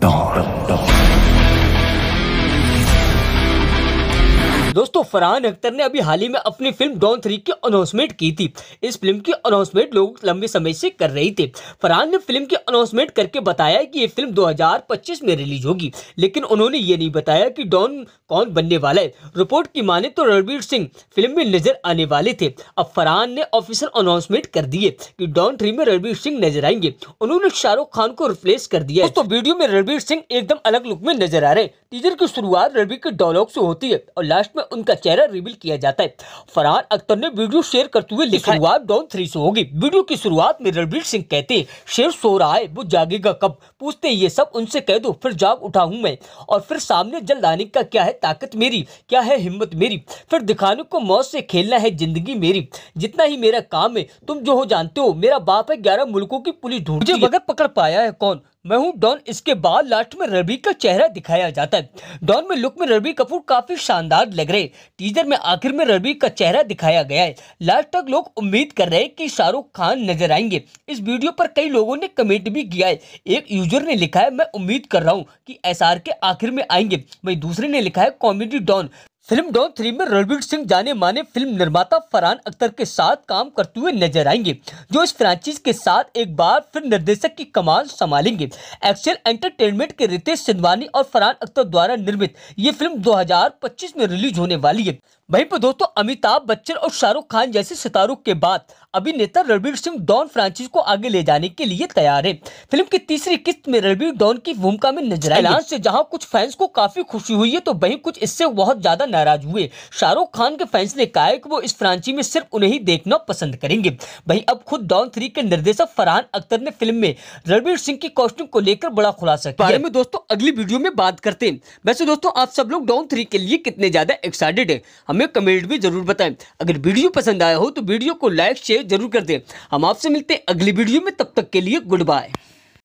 咚了。दोस्तों फरहान अख्तर ने अभी हाल ही में अपनी फिल्म डॉन थ्री की अनाउंसमेंट की थी इस फिल्म की अनाउंसमेंट लोग लंबे समय से कर रहे थे फरहान ने फिल्म की अनाउंसमेंट करके बताया कि ये फिल्म 2025 में रिलीज होगी लेकिन उन्होंने ये नहीं बताया कि डॉन कौन बनने वाला है रिपोर्ट की माने तो रणबीर सिंह फिल्म में नजर आने वाले थे अब फरहान ने ऑफिसर अनाउंसमेंट कर दिए की डॉन थ्री में रणबीर सिंह नजर आएंगे उन्होंने शाहरुख खान को रिप्लेस कर दिया तो वीडियो में रणबीर सिंह एकदम अलग लुक में नजर आ रहे टीजर की शुरुआत रवि के डायलॉग से होती है और लास्ट में उनका चेहरा रिवील किया जाता है फरहान अख्तर ने वीडियो शेयर करते हुए लिखा शुरुआत डाउन थ्री से होगी वीडियो की शुरुआत में रणबीर सिंह कहते हैं शेर सो रहा है वो जागेगा कब पूछते ये सब उनसे कह दो फिर जाग उठा हूँ मैं और फिर सामने जल लाने का क्या है ताकत मेरी क्या है हिम्मत मेरी फिर दिखाने को मौत से खेलना है जिंदगी मेरी जितना ही मेरा काम है तुम जो हो जानते हो मेरा बाप है ग्यारह मुल्कों की पुलिस ढूंढ मुझे बगैर पकड़ पाया है कौन मैं हूँ डॉन इसके बाद लास्ट में रबी का चेहरा दिखाया जाता है डॉन में लुक में रबी कपूर काफ़ी शानदार लग रहे टीजर में आखिर में रबी का चेहरा दिखाया गया है लास्ट तक लोग उम्मीद कर रहे हैं कि शाहरुख खान नजर आएंगे इस वीडियो पर कई लोगों ने कमेंट भी किया है एक यूजर ने लिखा है मैं उम्मीद कर रहा हूँ की एस के आखिर में आएंगे वही दूसरे ने लिखा है comedy Don film Don three में रणवीर सिंह जाने माने फिल्म निर्माता फरहान अख्तर के साथ काम करते हुए नजर आएंगे जो इस फ्रांचाइज के साथ एक बार फिर निर्देशक की कमान संभालेंगे एक्शन एंटरटेनमेंट के रितेश सिंधवानी और फरहान अख्तर द्वारा निर्मित ये फिल्म 2025 में रिलीज होने वाली है वहीं पर दोस्तों अमिताभ बच्चन और शाहरुख खान जैसे सितारों के बाद अभिनेता रणबीर सिंह डॉन फ्रांसिस को आगे ले जाने के लिए तैयार है फिल्म की तीसरी किस्त में रणबीर डॉन की भूमिका में नजर आई से जहां कुछ फैंस को काफी खुशी हुई है तो वहीं कुछ इससे बहुत ज्यादा नाराज हुए शाहरुख खान के फैंस ने कहा कि वो इस फ्रांची में सिर्फ उन्हें ही देखना पसंद करेंगे वही अब खुद डॉन थ्री के निर्देशक फरहान अख्तर ने फिल्म में रणबीर सिंह की कॉस्ट्यूम को लेकर बड़ा खुलासा किया बारे दोस्तों अगली वीडियो में बात करते हैं वैसे दोस्तों आप सब लोग डॉन थ्री के लिए कितने ज्यादा एक्साइटेड है हमें हमें कमेंट में जरूर बताएं अगर वीडियो पसंद आया हो तो वीडियो को लाइक शेयर जरूर कर दें हम आपसे मिलते हैं अगली वीडियो में तब तक के लिए गुड बाय